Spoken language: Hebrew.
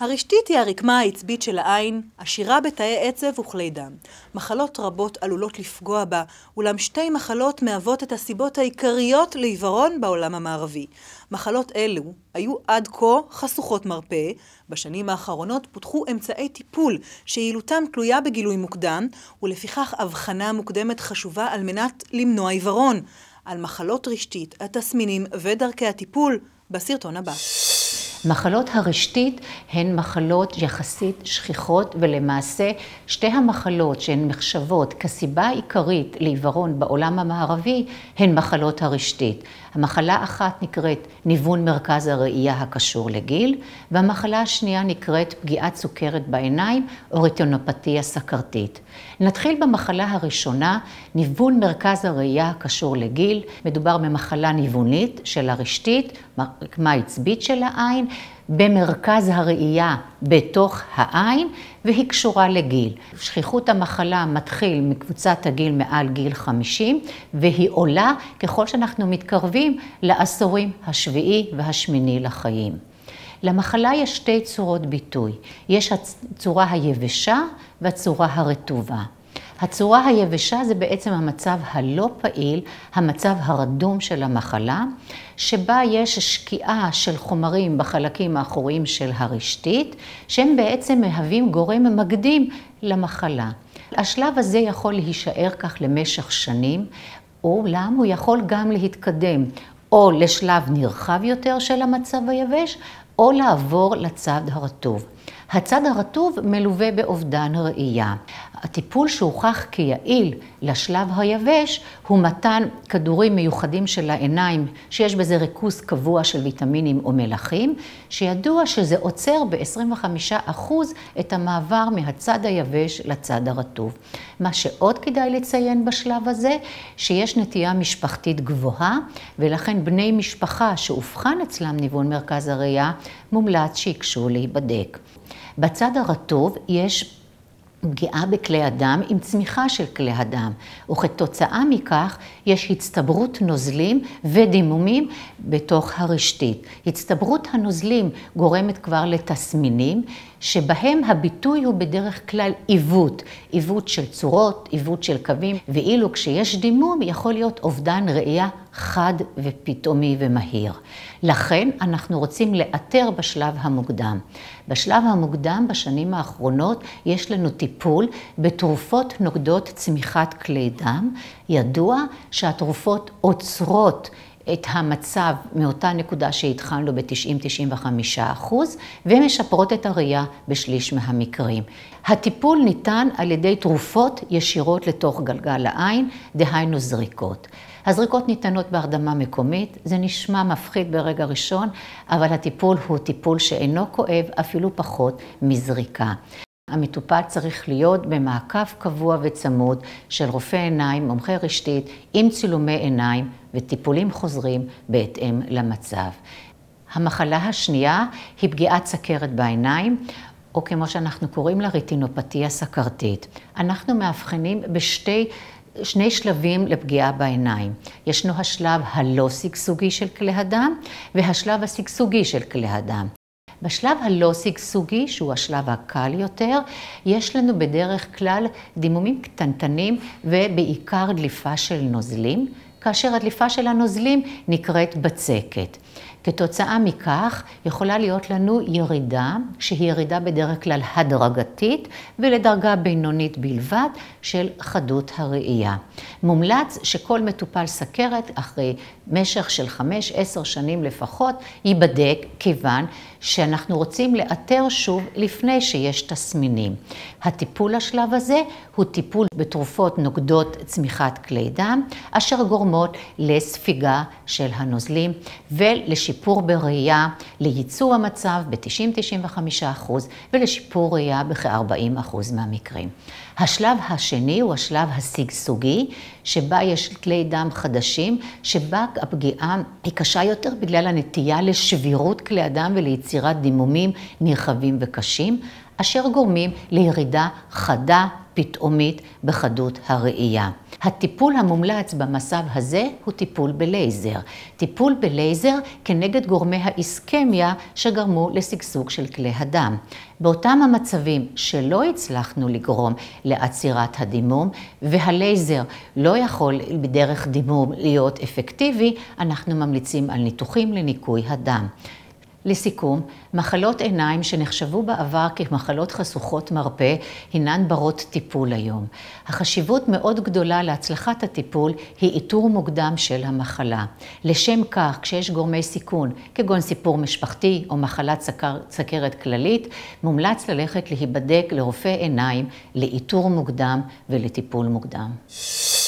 הרשתית היא הרקמה העצבית של העין, עשירה בתאי עצב וכלי דם. מחלות רבות עלולות לפגוע בה, אולם שתי מחלות מהוות את הסיבות העיקריות לעיוורון בעולם המערבי. מחלות אלו היו עד כה חשוכות מרפא, בשנים האחרונות פותחו אמצעי טיפול שיעילותם תלויה בגילוי מוקדם, ולפיכך אבחנה מוקדמת חשובה על מנת למנוע עיוורון. על מחלות רשתית, התסמינים ודרכי הטיפול, בסרטון הבא. מחלות הרשתית הן מחלות יחסית שכיחות, ולמעשה שתי המחלות שהן מחשבות כסיבה עיקרית לעיוורון בעולם המערבי, הן מחלות הרשתית. המחלה אחת נקראת ניוון מרכז הראייה הקשור לגיל, והמחלה השנייה נקראת פגיעת סוכרת בעיניים או רטינופתיה סכרתית. נתחיל במחלה הראשונה, ניוון מרכז הראייה הקשור לגיל. מדובר במחלה ניוונית של הרשתית, הקמה עצבית של העין, במרכז הראייה בתוך העין, והיא קשורה לגיל. שכיחות המחלה מתחיל מקבוצת הגיל מעל גיל 50, והיא עולה ככל שאנחנו מתקרבים לעשורים השביעי והשמיני לחיים. למחלה יש שתי צורות ביטוי, יש הצורה היבשה והצורה הרטובה. הצורה היבשה זה בעצם המצב הלא פעיל, המצב הרדום של המחלה, שבה יש שקיעה של חומרים בחלקים האחוריים של הרשתית, שהם בעצם מהווים גורם מקדים למחלה. השלב הזה יכול להישאר כך למשך שנים, אולם הוא יכול גם להתקדם או לשלב נרחב יותר של המצב היבש, או לעבור לצד הרטוב. הצד הרטוב מלווה באובדן ראייה. הטיפול שהוכח כיעיל לשלב היבש הוא מתן כדורים מיוחדים של העיניים, שיש בזה ריכוז קבוע של ויטמינים או מלחים, שידוע שזה עוצר ב-25% את המעבר מהצד היבש לצד הרטוב. מה שעוד כדאי לציין בשלב הזה, שיש נטייה משפחתית גבוהה, ולכן בני משפחה שאובחן אצלם ניוון מרכז הראייה, מומלץ שיקשו להיבדק. בצד הרטוב יש פגיעה בכלי הדם עם צמיחה של כלי הדם, וכתוצאה מכך יש הצטברות נוזלים ודימומים בתוך הרשתית. הצטברות הנוזלים גורמת כבר לתסמינים שבהם הביטוי הוא בדרך כלל עיוות, עיוות של צורות, עיוות של קווים, ואילו כשיש דימום יכול להיות אובדן ראייה חד ופתאומי ומהיר. לכן אנחנו רוצים לאתר בשלב המוקדם. בשלב המוקדם בשנים האחרונות יש לנו טיפול בתרופות נוגדות צמיחת כלי דם. ידוע שהתרופות עוצרות את המצב מאותה נקודה שהתחלנו ב-90-95 אחוז, ומשפרות את הראייה בשליש מהמקרים. הטיפול ניתן על ידי תרופות ישירות לתוך גלגל העין, דהיינו זריקות. הזריקות ניתנות בהרדמה מקומית, זה נשמע מפחיד ברגע ראשון, אבל הטיפול הוא טיפול שאינו כואב אפילו פחות מזריקה. המטופל צריך להיות במעקב קבוע וצמוד של רופא עיניים, מומחה רשתית, עם צילומי עיניים וטיפולים חוזרים בהתאם למצב. המחלה השנייה היא פגיעת סכרת בעיניים, או כמו שאנחנו קוראים לה רטינופתיה סכרתית. אנחנו מאבחנים בשתי... שני שלבים לפגיעה בעיניים. ישנו השלב הלא שגשוגי של כלי הדם והשלב השגשוגי של כלי הדם. בשלב הלא שגשוגי, שהוא השלב הקל יותר, יש לנו בדרך כלל דימומים קטנטנים ובעיקר דליפה של נוזלים, כאשר הדליפה של הנוזלים נקראת בצקת. כתוצאה מכך יכולה להיות לנו ירידה, שהיא ירידה בדרך כלל הדרגתית ולדרגה בינונית בלבד של חדות הראייה. מומלץ שכל מטופל סכרת אחרי משך של 5-10 שנים לפחות ייבדק כיוון שאנחנו רוצים לאתר שוב לפני שיש תסמינים. הטיפול לשלב הזה הוא טיפול בתרופות נוגדות צמיחת כלי דם, אשר גורמות לספיגה של הנוזלים ולשיפור. לשיפור בראייה, לייצור המצב ב-90-95 ולשיפור ראייה בכ-40 מהמקרים. השלב השני הוא השלב השגשוגי, שבה יש כלי דם חדשים, שבה הפגיעה היא קשה יותר בגלל הנטייה לשבירות כלי הדם וליצירת דימומים נרחבים וקשים. אשר גורמים לירידה חדה פתאומית בחדות הראייה. הטיפול המומלץ במצב הזה הוא טיפול בלייזר. טיפול בלייזר כנגד גורמי האיסקמיה שגרמו לשגשוג של כלי הדם. באותם המצבים שלא הצלחנו לגרום לעצירת הדימום, והלייזר לא יכול בדרך דימום להיות אפקטיבי, אנחנו ממליצים על ניתוחים לניקוי הדם. לסיכום, מחלות עיניים שנחשבו בעבר כמחלות חשוכות מרפא, הינן ברות טיפול היום. החשיבות מאוד גדולה להצלחת הטיפול היא איתור מוקדם של המחלה. לשם כך, כשיש גורמי סיכון, כגון סיפור משפחתי או מחלת סקר, סקרת כללית, מומלץ ללכת להיבדק לרופא עיניים לאיתור מוקדם ולטיפול מוקדם.